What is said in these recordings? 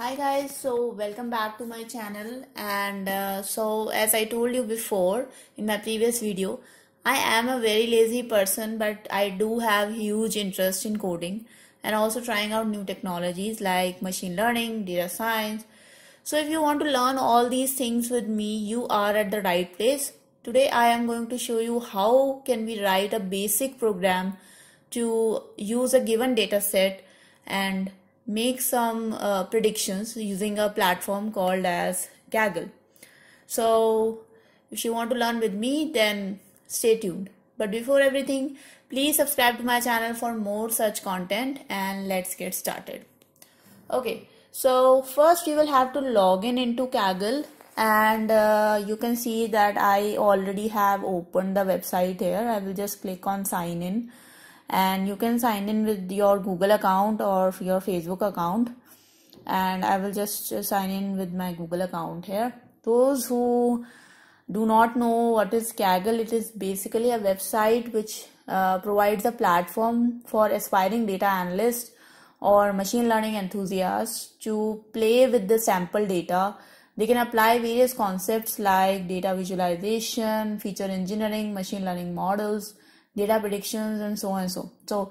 hi guys so welcome back to my channel and uh, so as i told you before in my previous video i am a very lazy person but i do have huge interest in coding and also trying out new technologies like machine learning data science so if you want to learn all these things with me you are at the right place today i am going to show you how can we write a basic program to use a given data set and make some uh, predictions using a platform called as Kaggle. So if you want to learn with me, then stay tuned. But before everything, please subscribe to my channel for more such content and let's get started. Okay, so first you will have to log in into Kaggle and uh, you can see that I already have opened the website here. I will just click on sign in and you can sign in with your google account or your facebook account and i will just uh, sign in with my google account here those who do not know what is kaggle it is basically a website which uh, provides a platform for aspiring data analysts or machine learning enthusiasts to play with the sample data they can apply various concepts like data visualization feature engineering machine learning models data predictions and so on and so so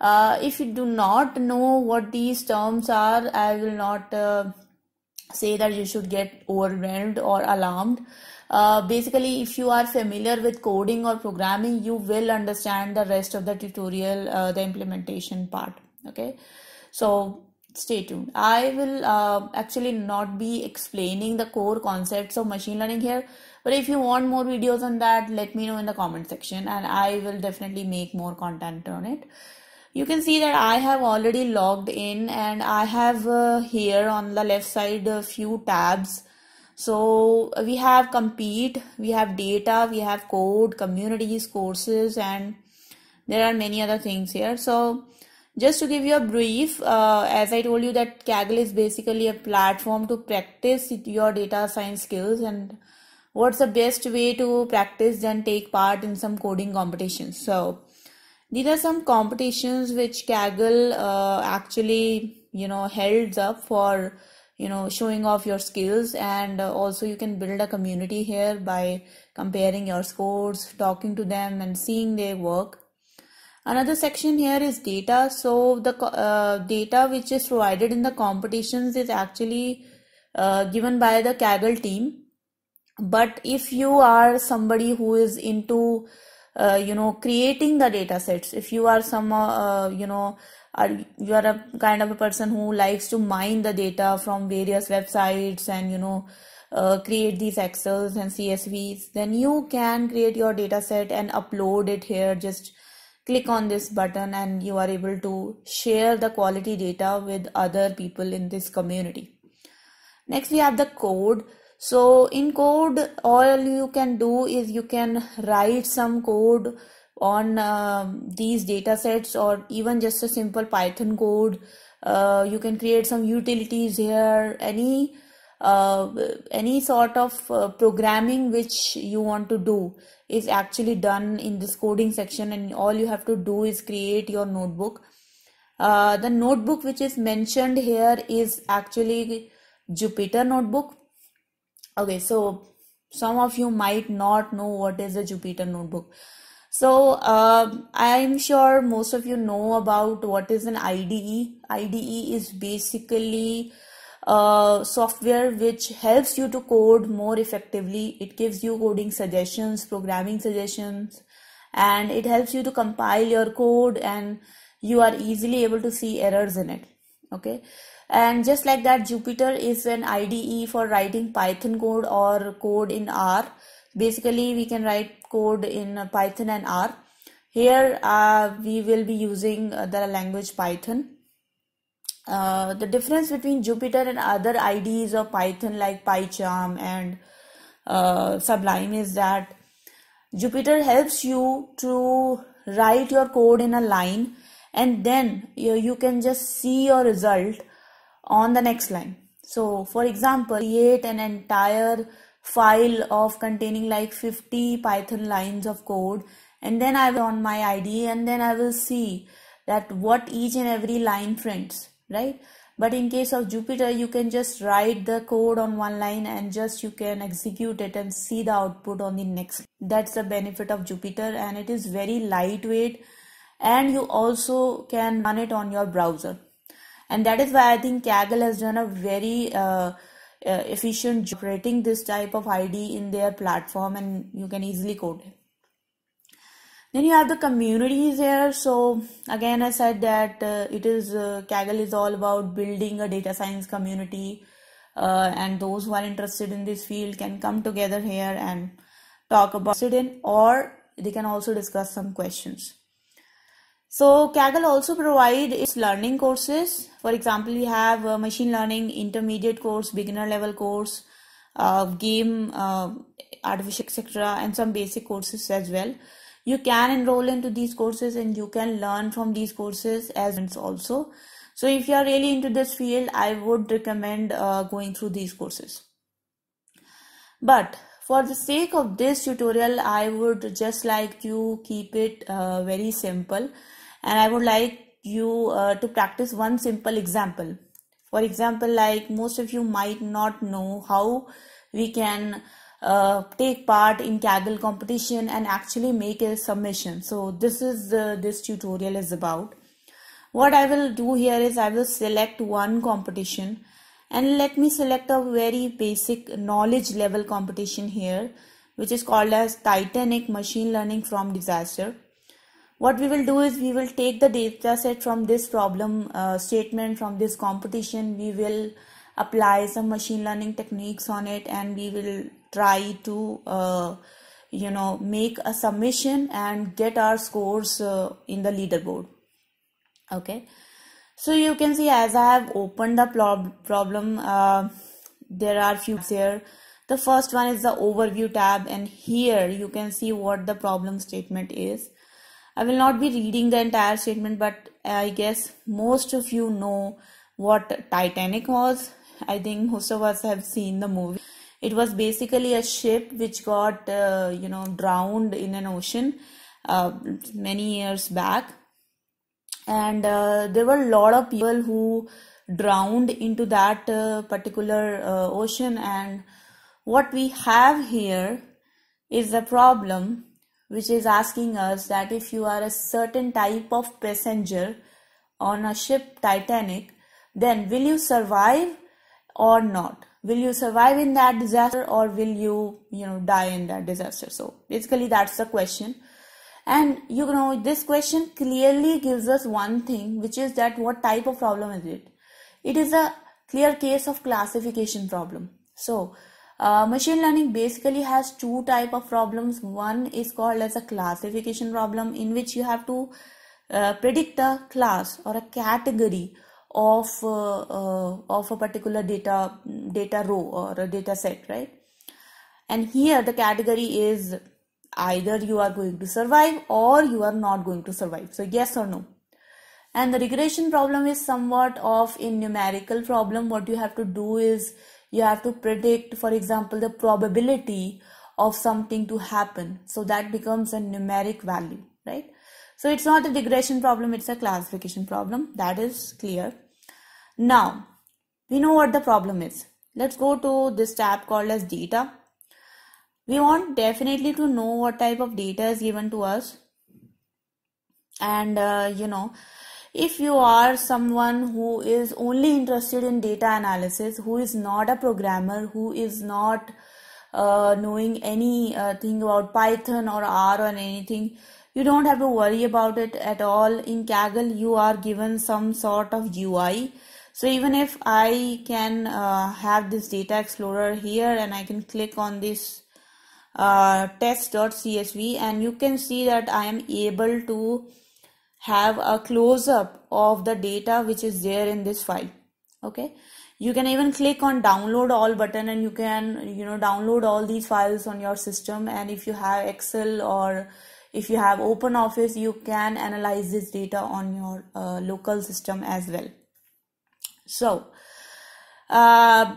uh, if you do not know what these terms are i will not uh, say that you should get overwhelmed or alarmed uh, basically if you are familiar with coding or programming you will understand the rest of the tutorial uh, the implementation part okay so stay tuned i will uh, actually not be explaining the core concepts of machine learning here but if you want more videos on that let me know in the comment section and i will definitely make more content on it you can see that I have already logged in and I have uh, here on the left side a few tabs. So we have compete, we have data, we have code, communities, courses and there are many other things here. So just to give you a brief, uh, as I told you that Kaggle is basically a platform to practice your data science skills and what's the best way to practice and take part in some coding competitions so these are some competitions which kaggle uh, actually you know held up for you know showing off your skills and uh, also you can build a community here by comparing your scores talking to them and seeing their work another section here is data so the uh, data which is provided in the competitions is actually uh, given by the kaggle team but if you are somebody who is into uh, you know creating the data sets if you are some uh, uh, you know are you are a kind of a person who likes to mine the data from various websites and you know uh, create these excels and csvs then you can create your data set and upload it here just click on this button and you are able to share the quality data with other people in this community next we have the code so in code all you can do is you can write some code on uh, these data sets or even just a simple python code uh, you can create some utilities here any uh, any sort of uh, programming which you want to do is actually done in this coding section and all you have to do is create your notebook uh, the notebook which is mentioned here is actually Jupyter notebook okay so some of you might not know what is a jupyter notebook so uh, i'm sure most of you know about what is an ide ide is basically uh, software which helps you to code more effectively it gives you coding suggestions programming suggestions and it helps you to compile your code and you are easily able to see errors in it okay and just like that, Jupyter is an IDE for writing Python code or code in R. Basically, we can write code in Python and R. Here, uh, we will be using uh, the language Python. Uh, the difference between Jupyter and other IDEs of Python like PyCharm and uh, Sublime is that Jupyter helps you to write your code in a line and then you, you can just see your result on the next line. So for example, create an entire file of containing like 50 Python lines of code and then I will on my ID and then I will see that what each and every line prints, right? But in case of Jupyter, you can just write the code on one line and just you can execute it and see the output on the next. That's the benefit of Jupyter and it is very lightweight and you also can run it on your browser and that is why I think Kaggle has done a very uh, uh job creating this type of ID in their platform and you can easily code it. Then you have the communities here. So again, I said that uh, it is uh, Kaggle is all about building a data science community uh, and those who are interested in this field can come together here and talk about it in or they can also discuss some questions. So Kaggle also provide its learning courses. For example, we have machine learning intermediate course, beginner level course, uh, game, uh, artificial, etc., and some basic courses as well. You can enroll into these courses and you can learn from these courses as also. So if you are really into this field, I would recommend uh, going through these courses. But for the sake of this tutorial, I would just like to keep it uh, very simple and I would like you uh, to practice one simple example. For example, like most of you might not know how we can uh, take part in Kaggle competition and actually make a submission. So this is uh, this tutorial is about. What I will do here is I will select one competition and let me select a very basic knowledge level competition here which is called as Titanic Machine Learning from Disaster. What we will do is we will take the data set from this problem uh, statement from this competition. We will apply some machine learning techniques on it and we will try to uh, you know make a submission and get our scores uh, in the leaderboard. Okay so you can see as i have opened the prob problem uh, there are few here the first one is the overview tab and here you can see what the problem statement is i will not be reading the entire statement but i guess most of you know what titanic was i think most of us have seen the movie it was basically a ship which got uh, you know drowned in an ocean uh, many years back and uh, there were a lot of people who drowned into that uh, particular uh, ocean and what we have here is a problem which is asking us that if you are a certain type of passenger on a ship titanic then will you survive or not will you survive in that disaster or will you you know die in that disaster so basically that's the question and you know this question clearly gives us one thing which is that what type of problem is it it is a clear case of classification problem so uh, machine learning basically has two type of problems one is called as a classification problem in which you have to uh, predict a class or a category of uh, uh of a particular data data row or a data set right and here the category is either you are going to survive or you are not going to survive so yes or no and the regression problem is somewhat of a numerical problem what you have to do is you have to predict for example the probability of something to happen so that becomes a numeric value right so it's not a regression problem it's a classification problem that is clear now we know what the problem is let's go to this tab called as data we want definitely to know what type of data is given to us and uh, you know if you are someone who is only interested in data analysis who is not a programmer who is not uh, knowing anything uh, about python or r or anything you don't have to worry about it at all in kaggle you are given some sort of ui so even if i can uh, have this data explorer here and i can click on this uh, test.csv and you can see that I am able to have a close up of the data which is there in this file okay you can even click on download all button and you can you know download all these files on your system and if you have excel or if you have open office you can analyze this data on your uh, local system as well so uh,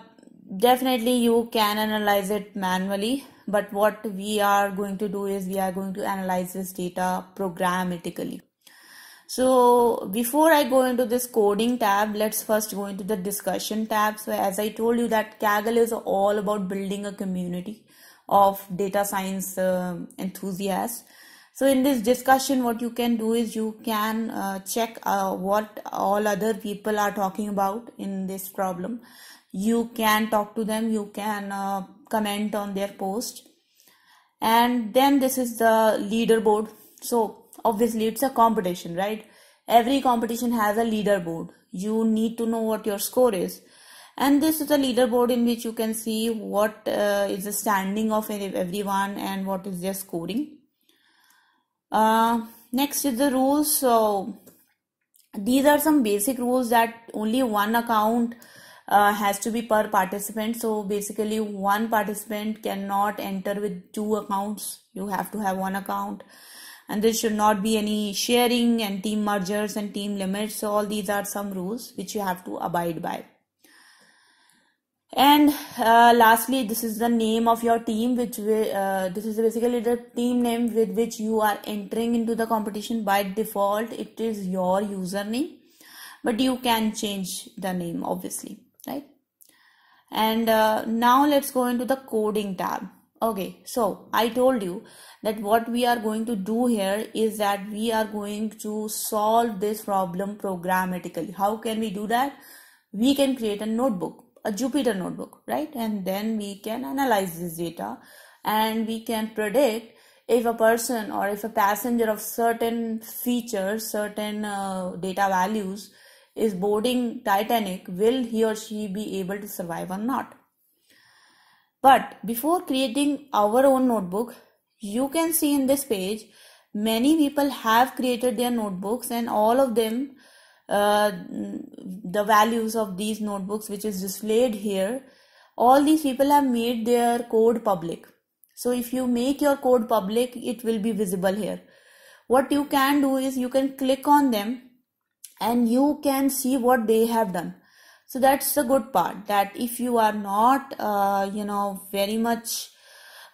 definitely you can analyze it manually but what we are going to do is we are going to analyze this data programmatically. So before I go into this coding tab, let's first go into the discussion tab. So as I told you that Kaggle is all about building a community of data science uh, enthusiasts. So in this discussion, what you can do is you can uh, check uh, what all other people are talking about in this problem. You can talk to them. You can uh, comment on their post and then this is the leaderboard so obviously it's a competition right every competition has a leaderboard you need to know what your score is and this is a leaderboard in which you can see what uh, is the standing of everyone and what is their scoring uh, next is the rules so these are some basic rules that only one account uh, has to be per participant so basically one participant cannot enter with two accounts you have to have one account and there should not be any sharing and team mergers and team limits so all these are some rules which you have to abide by and uh, lastly this is the name of your team which uh, this is basically the team name with which you are entering into the competition by default it is your username but you can change the name obviously right and uh, now let's go into the coding tab okay so i told you that what we are going to do here is that we are going to solve this problem programmatically how can we do that we can create a notebook a jupyter notebook right and then we can analyze this data and we can predict if a person or if a passenger of certain features certain uh, data values is boarding Titanic, will he or she be able to survive or not? But before creating our own notebook, you can see in this page, many people have created their notebooks and all of them, uh, the values of these notebooks which is displayed here, all these people have made their code public. So if you make your code public, it will be visible here. What you can do is you can click on them and you can see what they have done so that's the good part that if you are not uh, you know very much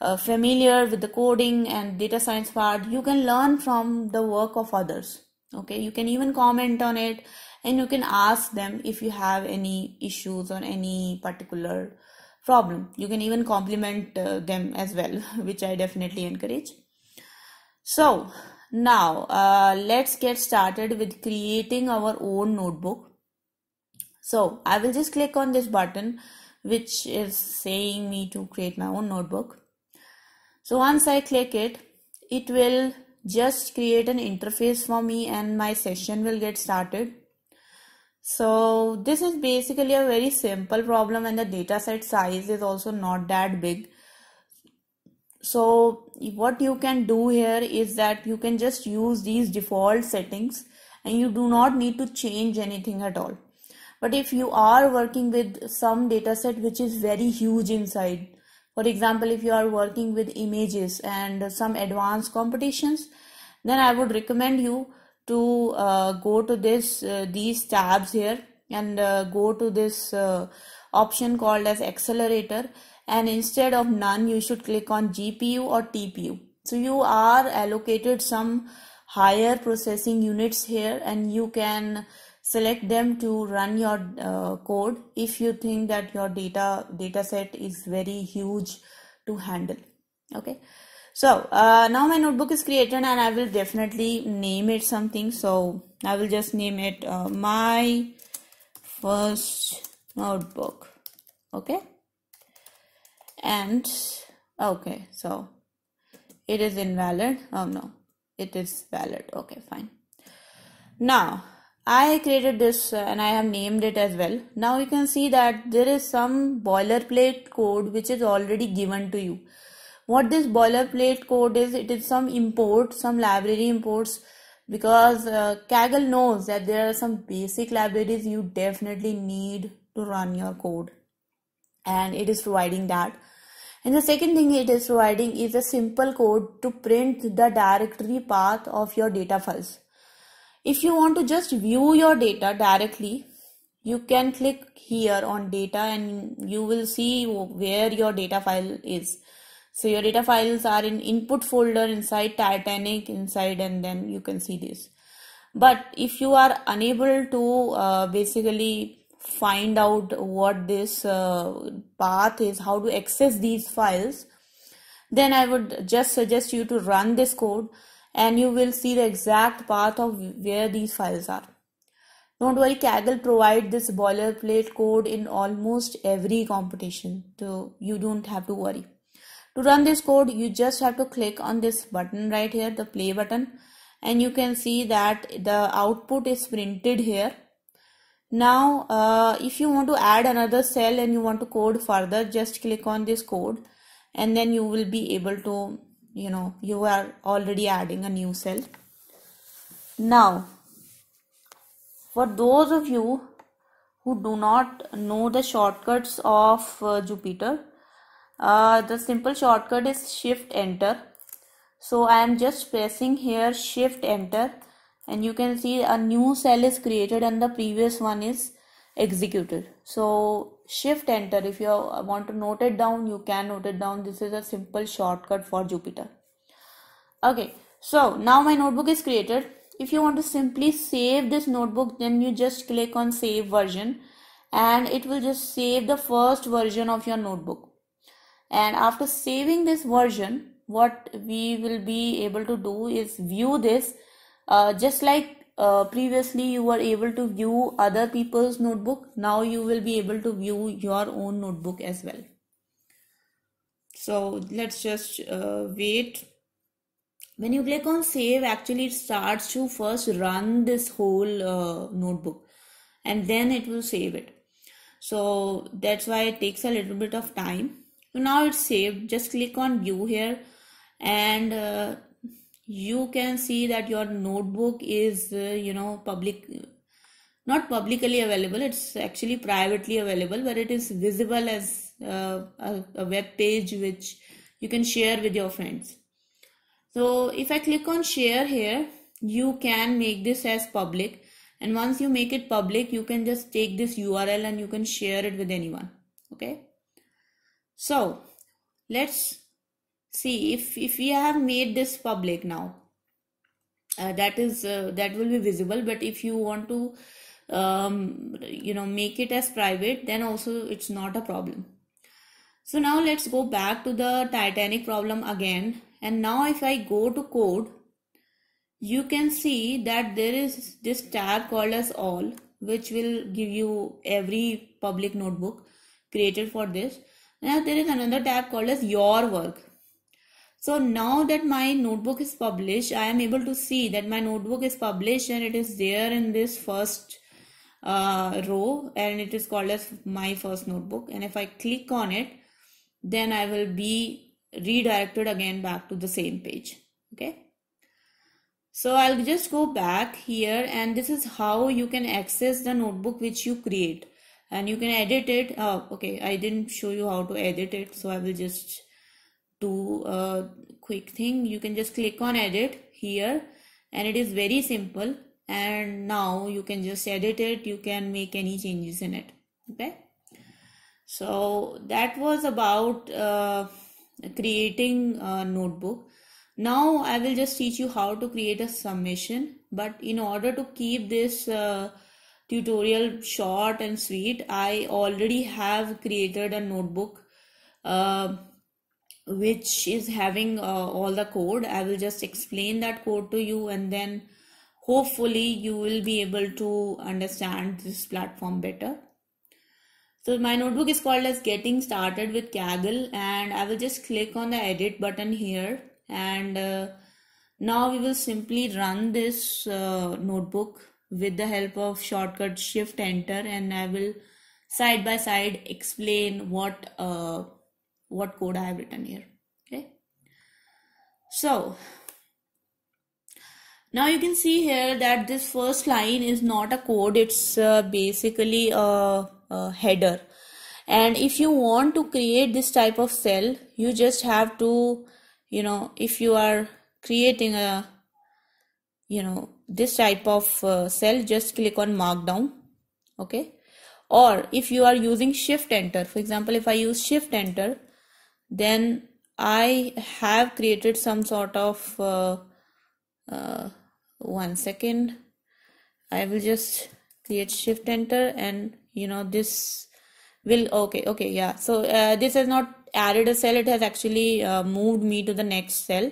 uh, familiar with the coding and data science part you can learn from the work of others okay you can even comment on it and you can ask them if you have any issues or any particular problem you can even compliment uh, them as well which i definitely encourage so now, uh, let's get started with creating our own notebook. So, I will just click on this button which is saying me to create my own notebook. So, once I click it, it will just create an interface for me and my session will get started. So, this is basically a very simple problem and the data set size is also not that big so what you can do here is that you can just use these default settings and you do not need to change anything at all but if you are working with some dataset which is very huge inside for example if you are working with images and some advanced competitions then i would recommend you to uh, go to this uh, these tabs here and uh, go to this uh, option called as accelerator and instead of none you should click on GPU or TPU. So you are allocated some higher processing units here and you can select them to run your uh, code if you think that your data data set is very huge to handle okay so uh, now my notebook is created and I will definitely name it something so I will just name it uh, my first notebook okay and okay so it is invalid oh no it is valid okay fine now I created this uh, and I have named it as well. Now you can see that there is some boilerplate code which is already given to you. What this boilerplate code is, it is some import, some library imports because uh, Kaggle knows that there are some basic libraries you definitely need to run your code and it is providing that. And the second thing it is providing is a simple code to print the directory path of your data files. If you want to just view your data directly, you can click here on data and you will see where your data file is. So your data files are in input folder inside Titanic inside and then you can see this. But if you are unable to uh, basically find out what this uh, path is, how to access these files, then I would just suggest you to run this code and you will see the exact path of where these files are. Don't worry, Kaggle provide this boilerplate code in almost every competition, so you don't have to worry. To run this code, you just have to click on this button right here, the play button, and you can see that the output is printed here now uh, if you want to add another cell and you want to code further just click on this code and then you will be able to you know you are already adding a new cell now for those of you who do not know the shortcuts of uh, Jupyter uh, the simple shortcut is shift enter so I am just pressing here shift enter and you can see a new cell is created and the previous one is executed so shift enter if you want to note it down you can note it down this is a simple shortcut for jupyter okay so now my notebook is created if you want to simply save this notebook then you just click on save version and it will just save the first version of your notebook and after saving this version what we will be able to do is view this uh, just like uh, previously you were able to view other people's notebook now you will be able to view your own notebook as well so let's just uh, wait when you click on save actually it starts to first run this whole uh, notebook and then it will save it so that's why it takes a little bit of time so now it's saved just click on view here and uh, you can see that your notebook is uh, you know public not publicly available it's actually privately available but it is visible as uh, a, a web page which you can share with your friends so if i click on share here you can make this as public and once you make it public you can just take this url and you can share it with anyone okay so let's see if if we have made this public now uh, that is uh, that will be visible but if you want to um, you know make it as private then also it's not a problem so now let's go back to the titanic problem again and now if i go to code you can see that there is this tab called as all which will give you every public notebook created for this now there is another tab called as your work so now that my notebook is published, I am able to see that my notebook is published and it is there in this first uh, row and it is called as my first notebook. And if I click on it, then I will be redirected again back to the same page. Okay. So I'll just go back here and this is how you can access the notebook which you create and you can edit it. Oh, okay. I didn't show you how to edit it. So I will just do a quick thing you can just click on edit here and it is very simple and now you can just edit it you can make any changes in it okay so that was about uh, creating a notebook now i will just teach you how to create a submission but in order to keep this uh, tutorial short and sweet i already have created a notebook uh, which is having uh, all the code i will just explain that code to you and then hopefully you will be able to understand this platform better so my notebook is called as getting started with kaggle and i will just click on the edit button here and uh, now we will simply run this uh, notebook with the help of shortcut shift enter and i will side by side explain what uh, what code I have written here. Okay. So now you can see here that this first line is not a code. It's uh, basically a, a header. And if you want to create this type of cell, you just have to, you know, if you are creating a, you know, this type of uh, cell, just click on markdown. Okay or if you are using shift enter for example if i use shift enter then I have created some sort of uh, uh, one second I will just create shift enter and you know this will okay okay yeah so uh, this has not added a cell it has actually uh, moved me to the next cell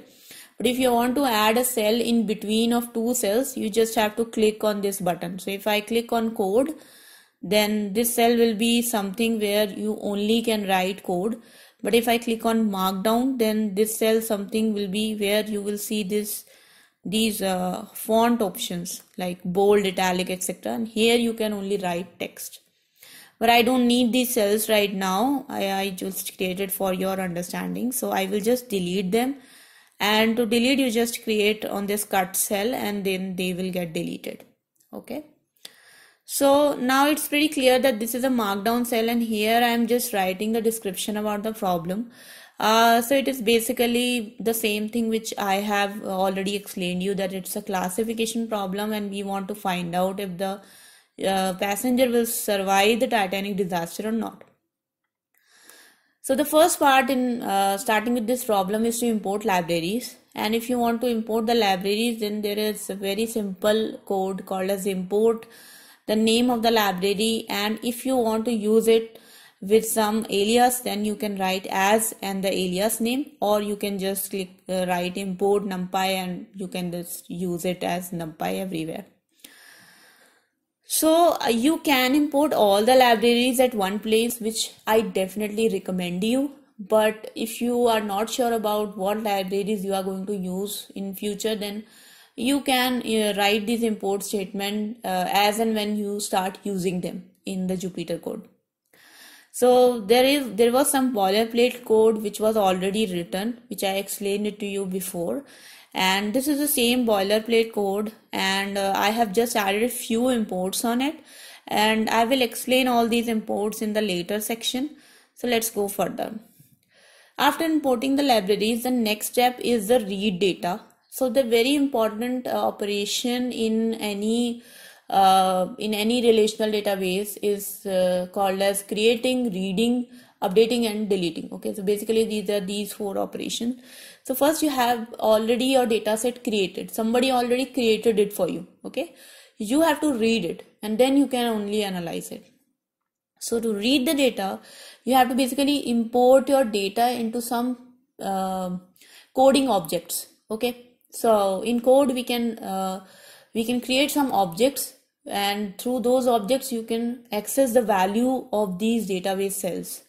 but if you want to add a cell in between of two cells you just have to click on this button so if I click on code then this cell will be something where you only can write code but if I click on markdown then this cell something will be where you will see this these uh, font options like bold italic etc and here you can only write text but I don't need these cells right now I, I just created for your understanding so I will just delete them and to delete you just create on this cut cell and then they will get deleted okay so now it's pretty clear that this is a markdown cell and here I am just writing the description about the problem. Uh, so it is basically the same thing which I have already explained you that it's a classification problem and we want to find out if the uh, passenger will survive the Titanic disaster or not. So the first part in uh, starting with this problem is to import libraries and if you want to import the libraries then there is a very simple code called as import the name of the library and if you want to use it with some alias then you can write as and the alias name or you can just click uh, write import numpy and you can just use it as numpy everywhere so uh, you can import all the libraries at one place which i definitely recommend you but if you are not sure about what libraries you are going to use in future then you can uh, write this import statement uh, as and when you start using them in the Jupyter code. So there is there was some boilerplate code which was already written, which I explained it to you before. And this is the same boilerplate code and uh, I have just added a few imports on it. And I will explain all these imports in the later section. So let's go further. After importing the libraries, the next step is the read data so the very important uh, operation in any uh, in any relational database is uh, called as creating reading updating and deleting okay so basically these are these four operations so first you have already your data set created somebody already created it for you okay you have to read it and then you can only analyze it so to read the data you have to basically import your data into some uh, coding objects okay so in code we can uh, we can create some objects and through those objects you can access the value of these database cells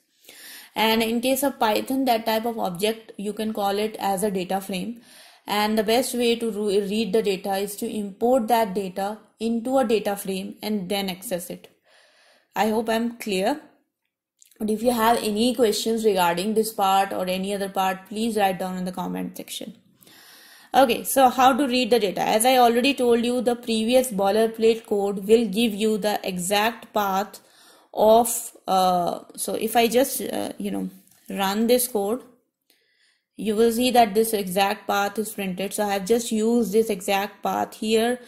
and in case of python that type of object you can call it as a data frame and the best way to re read the data is to import that data into a data frame and then access it i hope i'm clear but if you have any questions regarding this part or any other part please write down in the comment section Okay, so how to read the data? As I already told you, the previous boilerplate code will give you the exact path of, uh, so if I just, uh, you know, run this code, you will see that this exact path is printed. So I have just used this exact path here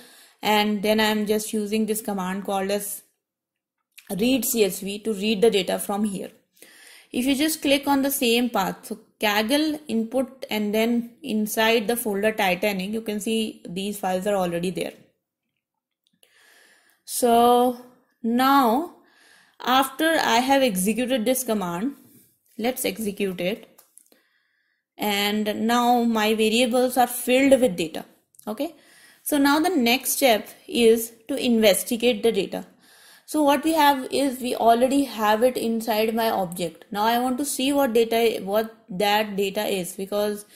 and then I'm just using this command called as read CSV to read the data from here. If you just click on the same path, so Kaggle input and then inside the folder Titanic, you can see these files are already there. So now after I have executed this command, let's execute it. And now my variables are filled with data. Okay. So now the next step is to investigate the data. So what we have is we already have it inside my object. Now I want to see what data, what that data is because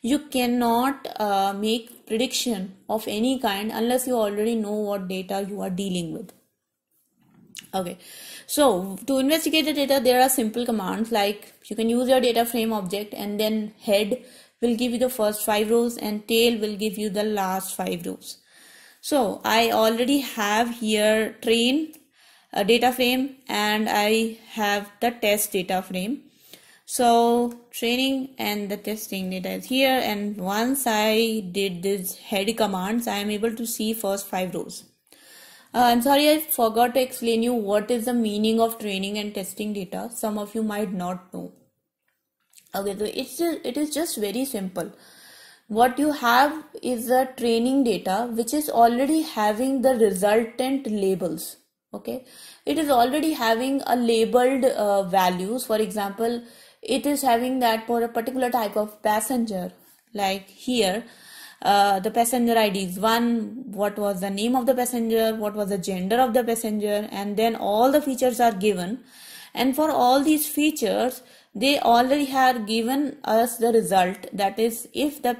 you cannot uh, make prediction of any kind unless you already know what data you are dealing with. Okay, so to investigate the data, there are simple commands like you can use your data frame object and then head will give you the first five rows and tail will give you the last five rows. So I already have here train a data frame and I have the test data frame. So training and the testing data is here and once I did these head commands I am able to see first five rows. Uh, I'm sorry I forgot to explain you what is the meaning of training and testing data. Some of you might not know. Okay, so it's just, it is just very simple. What you have is the training data which is already having the resultant labels okay it is already having a labeled uh, values for example it is having that for a particular type of passenger like here uh, the passenger ID is one, what was the name of the passenger, what was the gender of the passenger, and then all the features are given. And for all these features, they already have given us the result that is if the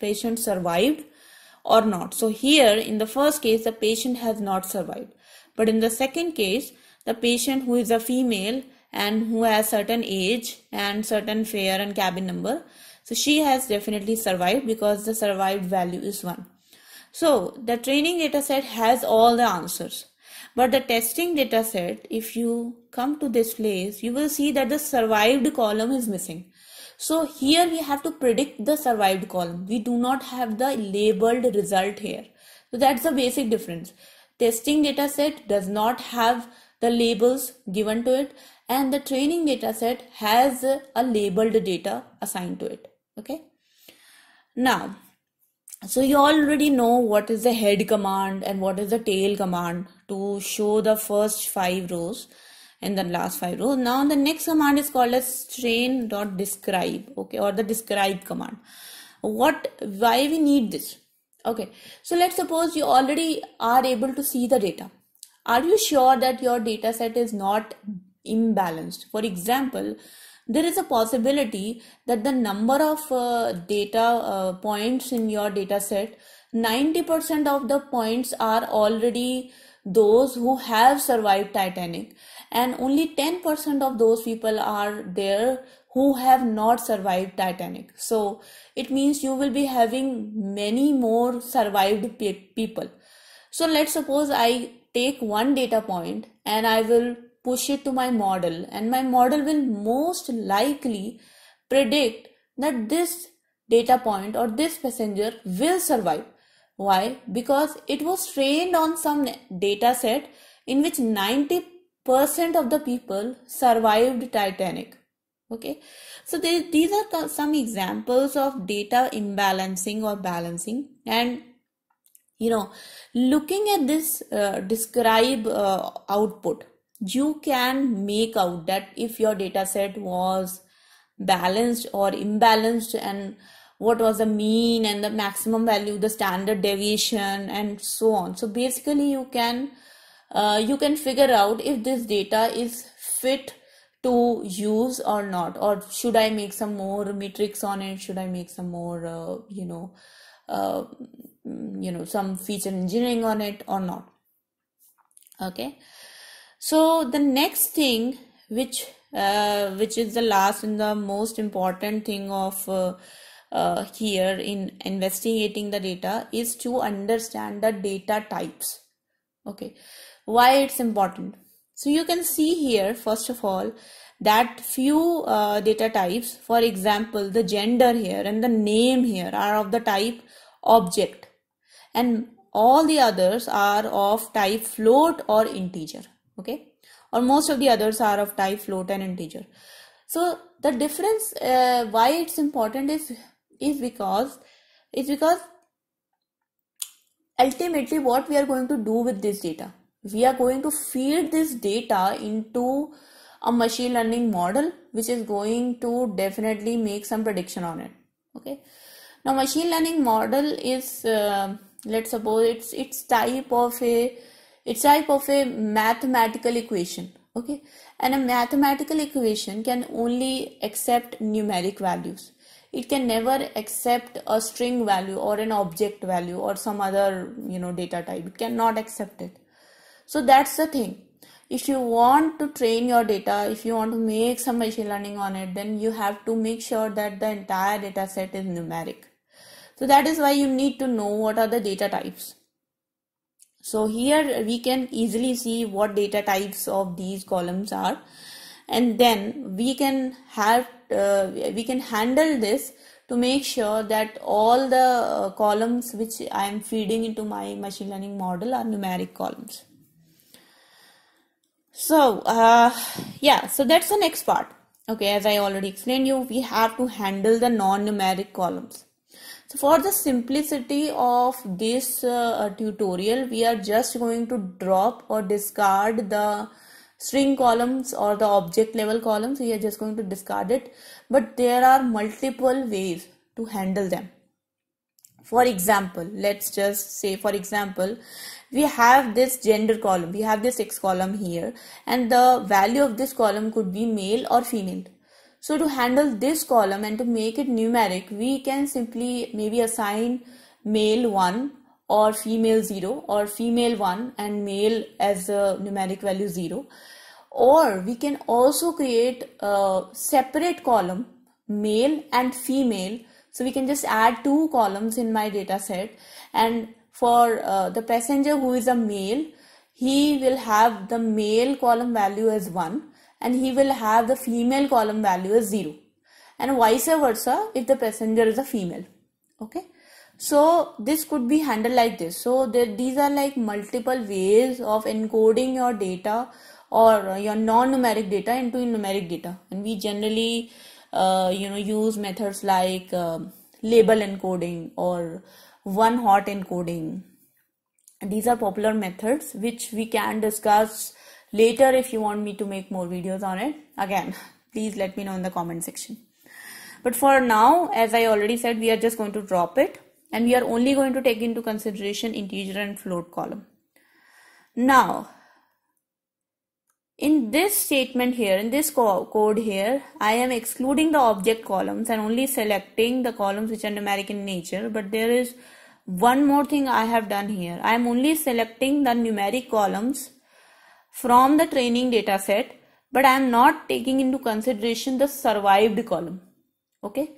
patient survived or not. So here in the first case, the patient has not survived. But in the second case, the patient who is a female and who has certain age and certain fare and cabin number, so she has definitely survived because the survived value is 1. So the training dataset has all the answers. But the testing dataset, if you come to this place, you will see that the survived column is missing. So here we have to predict the survived column. We do not have the labeled result here. So that's the basic difference testing dataset does not have the labels given to it and the training dataset has a labeled data assigned to it okay now so you already know what is the head command and what is the tail command to show the first five rows and the last five rows now the next command is called as train dot describe okay or the describe command what why we need this Okay, so let's suppose you already are able to see the data. Are you sure that your data set is not imbalanced? For example, there is a possibility that the number of uh, data uh, points in your data set 90% of the points are already those who have survived titanic and only 10% of those people are there who have not survived Titanic. So it means you will be having many more survived pe- people. So let's suppose I take one data point and I will push it to my model, and my model will most likely predict that this data point or this passenger will survive. Why? Because it was trained on some data set in which 90% of the people survived Titanic okay so these are some examples of data imbalancing or balancing and you know looking at this uh, describe uh, output you can make out that if your data set was balanced or imbalanced and what was the mean and the maximum value the standard deviation and so on so basically you can uh, you can figure out if this data is fit to use or not or should i make some more metrics on it should i make some more uh, you know uh, mm, you know some feature engineering on it or not okay so the next thing which uh, which is the last and the most important thing of uh, uh, here in investigating the data is to understand the data types okay why it's important so you can see here, first of all, that few uh, data types, for example, the gender here and the name here are of the type object and all the others are of type float or integer. Okay. Or most of the others are of type float and integer. So the difference uh, why it's important is, is because is because ultimately what we are going to do with this data we are going to feed this data into a machine learning model which is going to definitely make some prediction on it okay now machine learning model is uh, let's suppose it's it's type of a it's type of a mathematical equation okay and a mathematical equation can only accept numeric values it can never accept a string value or an object value or some other you know data type it cannot accept it so that's the thing if you want to train your data if you want to make some machine learning on it then you have to make sure that the entire data set is numeric so that is why you need to know what are the data types so here we can easily see what data types of these columns are and then we can have uh, we can handle this to make sure that all the uh, columns which I am feeding into my machine learning model are numeric columns so uh, yeah so that's the next part okay as i already explained you we have to handle the non-numeric columns so for the simplicity of this uh, tutorial we are just going to drop or discard the string columns or the object level columns we are just going to discard it but there are multiple ways to handle them for example let's just say for example we have this gender column we have this sex column here and the value of this column could be male or female so to handle this column and to make it numeric we can simply maybe assign male 1 or female 0 or female 1 and male as a numeric value 0 or we can also create a separate column male and female so we can just add two columns in my data set and for uh, the passenger who is a male he will have the male column value as 1 and he will have the female column value as 0 and vice versa if the passenger is a female okay so this could be handled like this so there, these are like multiple ways of encoding your data or uh, your non-numeric data into numeric data and we generally uh, you know use methods like uh, label encoding or one hot encoding these are popular methods which we can discuss later if you want me to make more videos on it again please let me know in the comment section but for now as i already said we are just going to drop it and we are only going to take into consideration integer and float column now in this statement here in this co code here i am excluding the object columns and only selecting the columns which are numeric in nature but there is one more thing I have done here. I am only selecting the numeric columns from the training data set but I am not taking into consideration the survived column. Okay.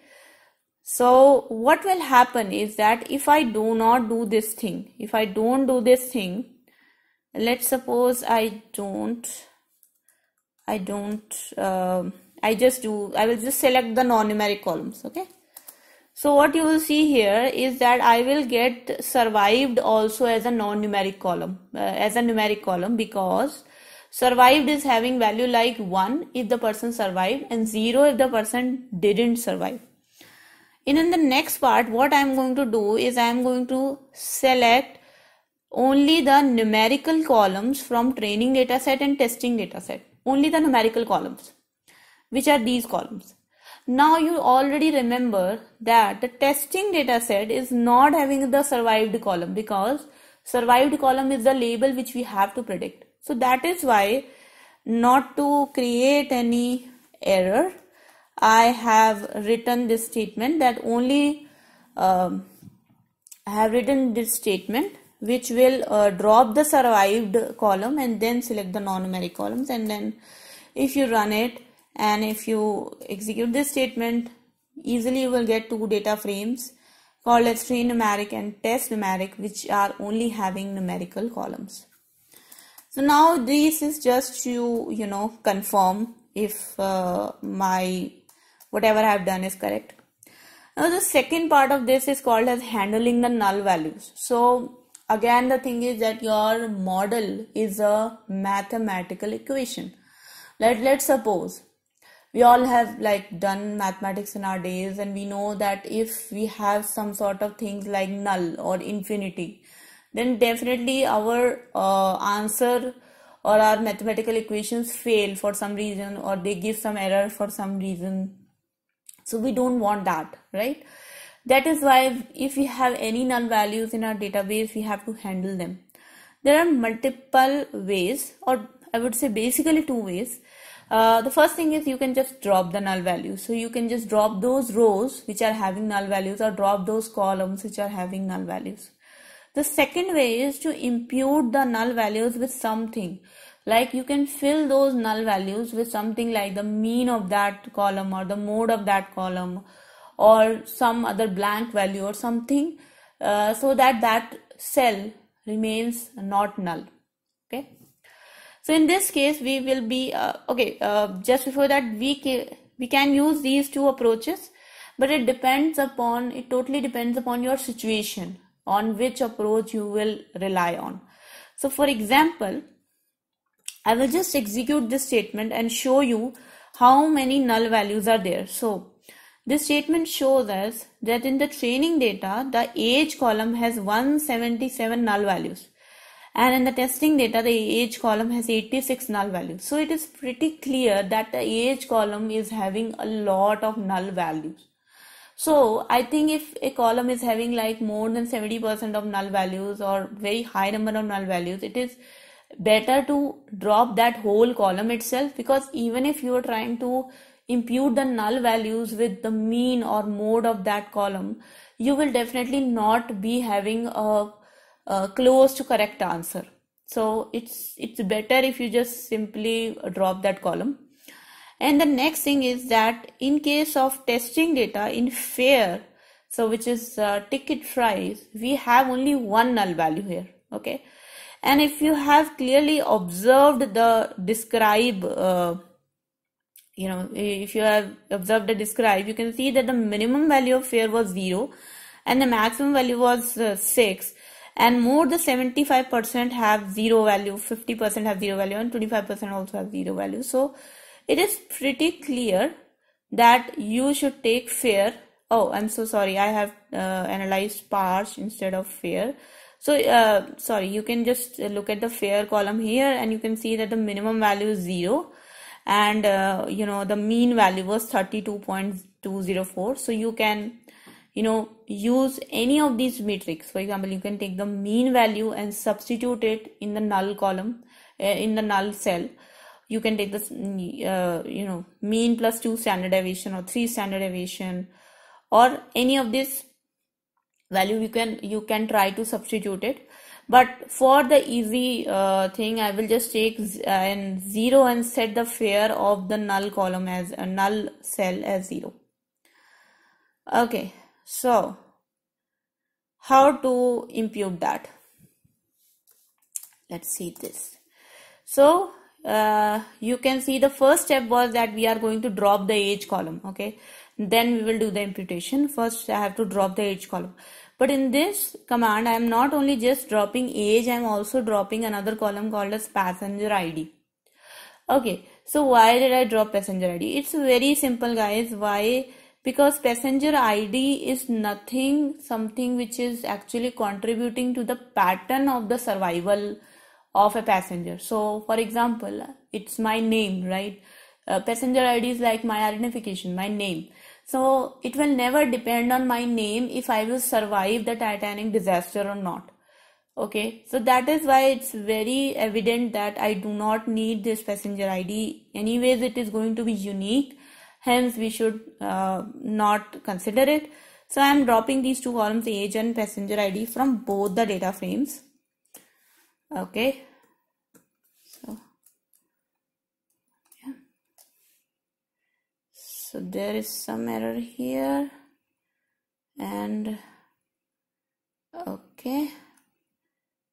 So what will happen is that if I do not do this thing, if I don't do this thing, let's suppose I don't, I don't, uh, I just do, I will just select the non-numeric columns. Okay. So what you will see here is that I will get survived also as a non-numeric column, uh, as a numeric column because survived is having value like 1 if the person survived and 0 if the person didn't survive. And in the next part, what I am going to do is I am going to select only the numerical columns from training dataset and testing dataset. Only the numerical columns, which are these columns. Now you already remember that the testing data set is not having the survived column because survived column is the label which we have to predict. So that is why not to create any error, I have written this statement that only um, I have written this statement which will uh, drop the survived column and then select the non-numeric columns and then if you run it and if you execute this statement easily you will get two data frames called as train numeric and test numeric which are only having numerical columns so now this is just to you know confirm if uh, my whatever I have done is correct now the second part of this is called as handling the null values so again the thing is that your model is a mathematical equation let let's suppose we all have like done mathematics in our days and we know that if we have some sort of things like null or infinity then definitely our uh, answer or our mathematical equations fail for some reason or they give some error for some reason so we don't want that right that is why if we have any null values in our database we have to handle them there are multiple ways or i would say basically two ways uh, the first thing is you can just drop the null values. So you can just drop those rows which are having null values or drop those columns which are having null values. The second way is to impute the null values with something. Like you can fill those null values with something like the mean of that column or the mode of that column or some other blank value or something uh, so that that cell remains not null. So in this case, we will be, uh, okay, uh, just before that, we, ca we can use these two approaches, but it depends upon, it totally depends upon your situation, on which approach you will rely on. So for example, I will just execute this statement and show you how many null values are there. So this statement shows us that in the training data, the age column has 177 null values and in the testing data the age column has 86 null values so it is pretty clear that the age column is having a lot of null values so I think if a column is having like more than 70% of null values or very high number of null values, it is better to drop that whole column itself because even if you are trying to impute the null values with the mean or mode of that column, you will definitely not be having a uh, close to correct answer so it's it's better if you just simply drop that column and the next thing is that in case of testing data in fair so which is uh, ticket price we have only one null value here okay and if you have clearly observed the describe uh, you know if you have observed the describe you can see that the minimum value of fair was 0 and the maximum value was uh, 6 and more the 75% have zero value 50% have zero value and 25% also have zero value so it is pretty clear that you should take fair oh i'm so sorry i have uh, analyzed parse instead of fair so uh, sorry you can just look at the fair column here and you can see that the minimum value is zero and uh, you know the mean value was 32.204 so you can you know use any of these metrics for example you can take the mean value and substitute it in the null column uh, in the null cell you can take this mm, uh, you know mean plus 2 standard deviation or 3 standard deviation or any of this value you can you can try to substitute it but for the easy uh, thing i will just take and 0 and set the fair of the null column as a uh, null cell as 0 okay so, how to impute that? Let's see this. So, uh, you can see the first step was that we are going to drop the age column. Okay. Then we will do the imputation. First, I have to drop the age column. But in this command, I am not only just dropping age, I am also dropping another column called as passenger ID. Okay. So why did I drop passenger ID? It's very simple guys. Why because passenger ID is nothing something which is actually contributing to the pattern of the survival of a passenger. So for example, it's my name, right? Uh, passenger ID is like my identification, my name. So it will never depend on my name if I will survive the Titanic disaster or not. Okay, so that is why it's very evident that I do not need this passenger ID. Anyways, it is going to be unique hence we should uh, not consider it. So I am dropping these two columns age and passenger ID from both the data frames. Okay. So, yeah. so there is some error here and okay.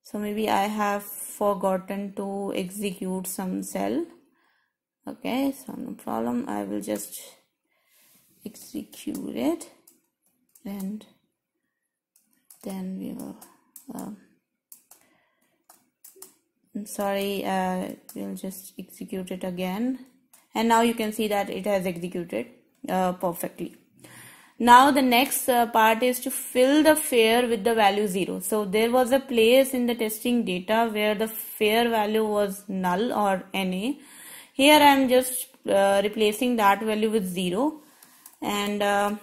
So maybe I have forgotten to execute some cell okay so no problem I will just execute it and then we will um, I'm sorry uh, we'll just execute it again and now you can see that it has executed uh, perfectly now the next uh, part is to fill the fair with the value 0 so there was a place in the testing data where the fair value was null or NA here I am just uh, replacing that value with 0 and uh,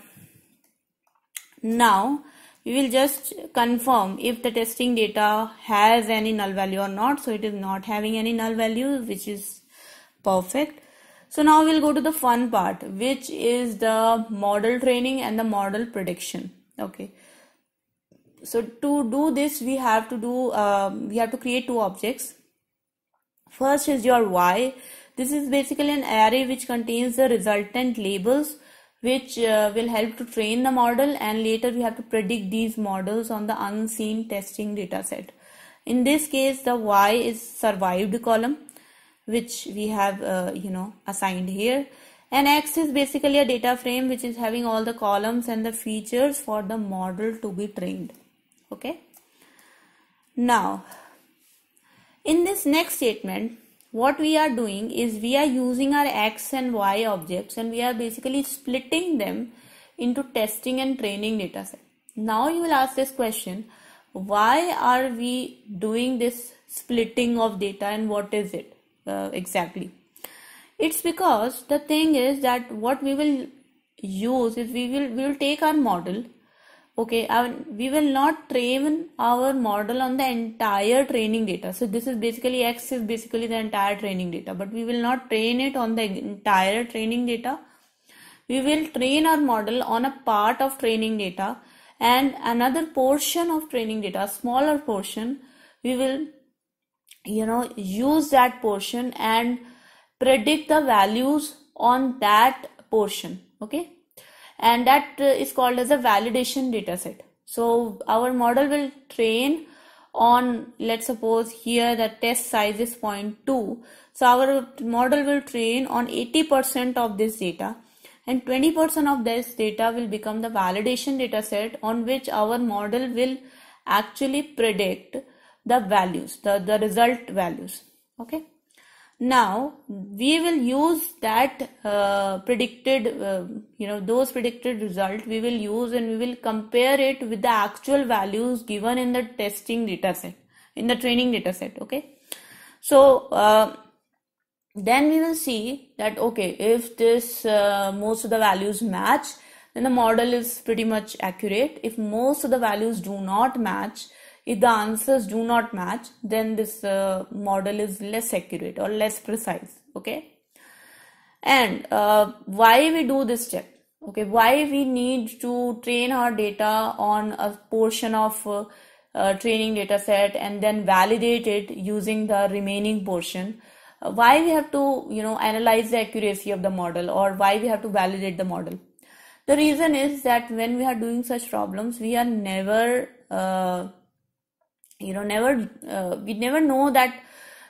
now we will just confirm if the testing data has any null value or not so it is not having any null value which is perfect so now we'll go to the fun part which is the model training and the model prediction okay so to do this we have to do uh, we have to create two objects first is your y this is basically an array which contains the resultant labels which uh, will help to train the model and later we have to predict these models on the unseen testing dataset. In this case the y is survived column which we have uh, you know assigned here and x is basically a data frame which is having all the columns and the features for the model to be trained okay now in this next statement what we are doing is we are using our x and y objects and we are basically splitting them into testing and training data set. Now you will ask this question, why are we doing this splitting of data and what is it uh, exactly? It's because the thing is that what we will use is we will, we will take our model okay and we will not train our model on the entire training data so this is basically x is basically the entire training data but we will not train it on the entire training data we will train our model on a part of training data and another portion of training data smaller portion we will you know use that portion and predict the values on that portion okay and that uh, is called as a validation data set so our model will train on let's suppose here the test size is 0.2 so our model will train on 80% of this data and 20% of this data will become the validation data set on which our model will actually predict the values the, the result values okay now we will use that uh, predicted, uh, you know, those predicted result we will use and we will compare it with the actual values given in the testing data set, in the training data set. Okay. So, uh, then we will see that okay if this uh, most of the values match then the model is pretty much accurate if most of the values do not match if the answers do not match then this uh, model is less accurate or less precise okay and uh, why we do this check okay why we need to train our data on a portion of uh, uh, training data set and then validate it using the remaining portion uh, why we have to you know analyze the accuracy of the model or why we have to validate the model the reason is that when we are doing such problems we are never uh, you know never uh, we never know that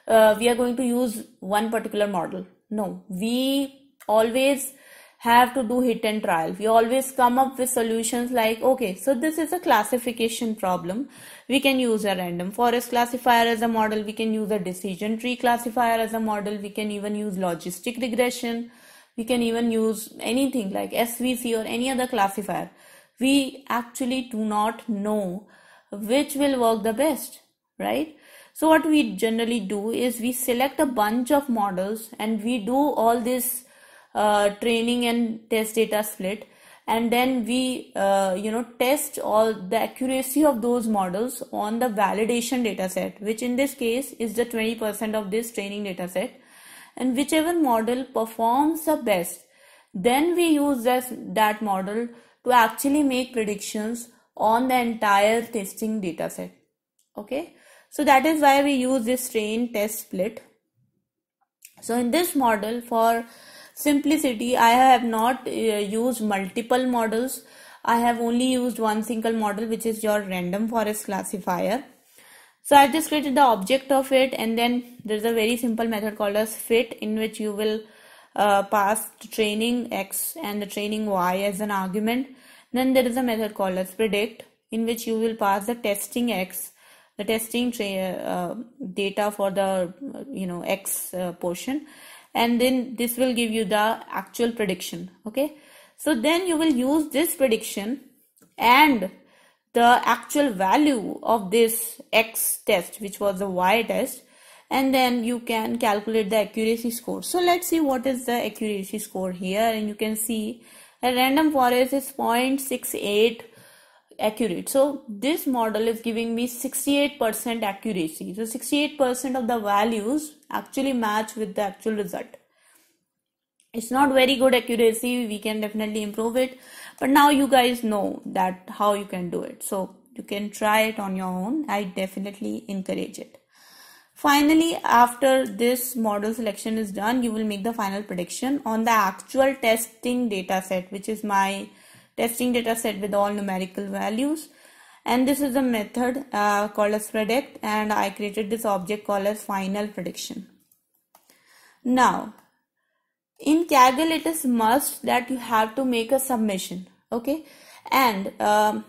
uh, we are going to use one particular model no we always have to do hit and trial we always come up with solutions like okay so this is a classification problem we can use a random forest classifier as a model we can use a decision tree classifier as a model we can even use logistic regression we can even use anything like svc or any other classifier we actually do not know which will work the best, right? So what we generally do is we select a bunch of models and we do all this uh, training and test data split and then we uh, you know test all the accuracy of those models on the validation data set which in this case is the 20% of this training data set and whichever model performs the best then we use this, that model to actually make predictions on the entire testing dataset. Okay, so that is why we use this train test split. So in this model for simplicity, I have not uh, used multiple models. I have only used one single model which is your random forest classifier. So I've just created the object of it and then there's a very simple method called as fit in which you will uh, pass training x and the training y as an argument then there is a method called as predict in which you will pass the testing X, the testing uh, data for the, uh, you know, X uh, portion. And then this will give you the actual prediction. Okay. So then you will use this prediction and the actual value of this X test, which was the Y test, and then you can calculate the accuracy score. So let's see what is the accuracy score here and you can see and random forest is 0.68 accurate so this model is giving me 68% accuracy so 68% of the values actually match with the actual result it's not very good accuracy we can definitely improve it but now you guys know that how you can do it so you can try it on your own i definitely encourage it Finally, after this model selection is done, you will make the final prediction on the actual testing data set, which is my testing data set with all numerical values. And this is a method uh, called as predict and I created this object called as final prediction. Now, in Kaggle, it is must that you have to make a submission. Okay. And um,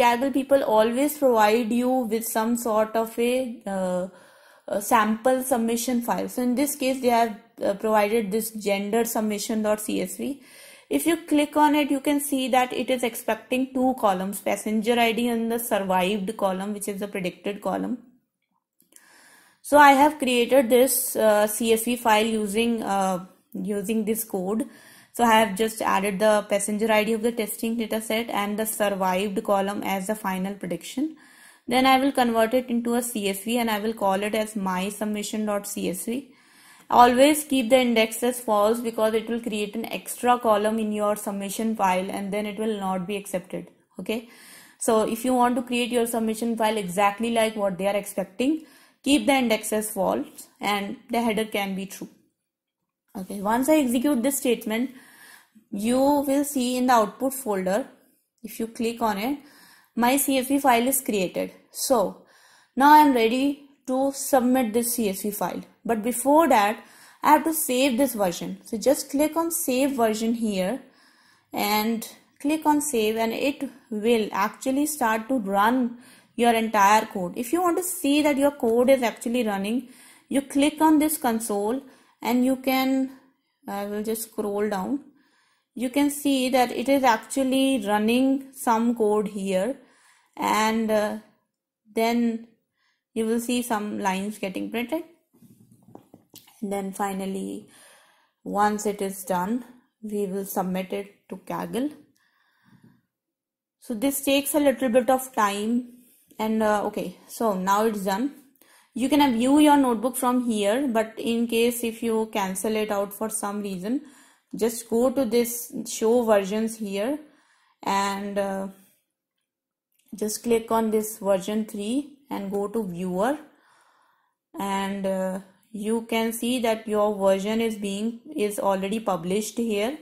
Kaggle people always provide you with some sort of a uh, sample submission file. So in this case, they have uh, provided this gender submission.csv. If you click on it, you can see that it is expecting two columns, passenger ID and the survived column, which is the predicted column. So I have created this uh, CSV file using uh, using this code. So I have just added the passenger ID of the testing dataset and the survived column as the final prediction. Then I will convert it into a CSV and I will call it as my submission.csv. Always keep the index as false because it will create an extra column in your submission file and then it will not be accepted. Okay. So if you want to create your submission file exactly like what they are expecting, keep the index as false and the header can be true. Okay. Once I execute this statement, you will see in the output folder, if you click on it, my CSV file is created. So now I'm ready to submit this CSV file. But before that, I have to save this version. So just click on save version here and click on save and it will actually start to run your entire code. If you want to see that your code is actually running, you click on this console and you can, I will just scroll down. You can see that it is actually running some code here and uh, then you will see some lines getting printed and then finally once it is done we will submit it to Kaggle so this takes a little bit of time and uh, okay so now it's done you can view your notebook from here but in case if you cancel it out for some reason just go to this show versions here and uh, just click on this version 3 and go to viewer and uh, you can see that your version is being is already published here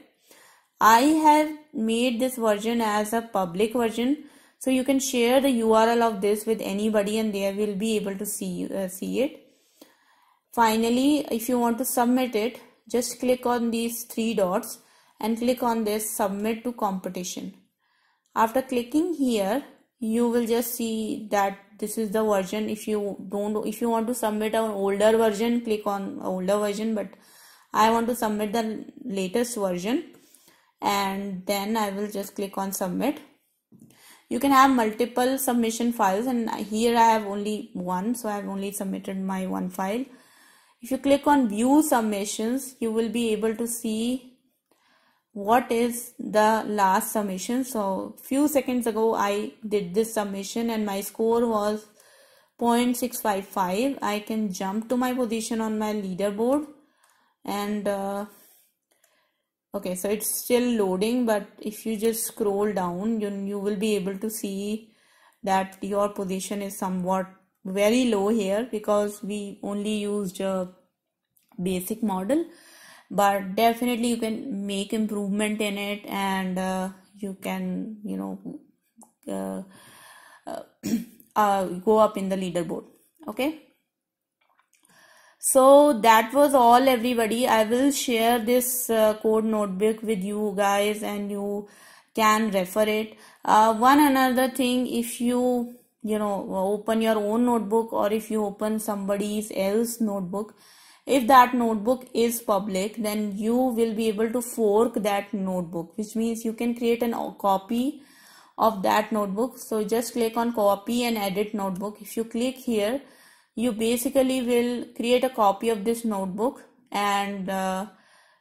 i have made this version as a public version so you can share the url of this with anybody and they will be able to see uh, see it finally if you want to submit it just click on these three dots and click on this submit to competition after clicking here you will just see that this is the version if you don't if you want to submit an older version click on older version but I want to submit the latest version and then I will just click on submit you can have multiple submission files and here I have only one so I have only submitted my one file if you click on view submissions you will be able to see what is the last summation so few seconds ago i did this summation and my score was 0.655 i can jump to my position on my leaderboard and uh, okay so it's still loading but if you just scroll down you, you will be able to see that your position is somewhat very low here because we only used a basic model but definitely you can make improvement in it and uh, you can you know uh, uh, uh, go up in the leaderboard okay so that was all everybody i will share this uh, code notebook with you guys and you can refer it uh, one another thing if you you know open your own notebook or if you open somebody's else notebook if that notebook is public then you will be able to fork that notebook which means you can create a copy of that notebook so just click on copy and edit notebook if you click here you basically will create a copy of this notebook and uh,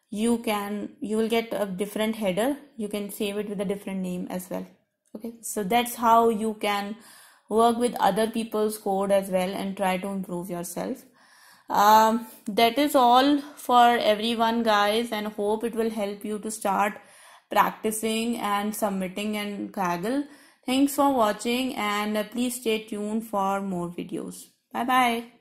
you can you will get a different header you can save it with a different name as well okay so that's how you can work with other people's code as well and try to improve yourself um, that is all for everyone guys and hope it will help you to start practicing and submitting and Kaggle. thanks for watching and please stay tuned for more videos bye bye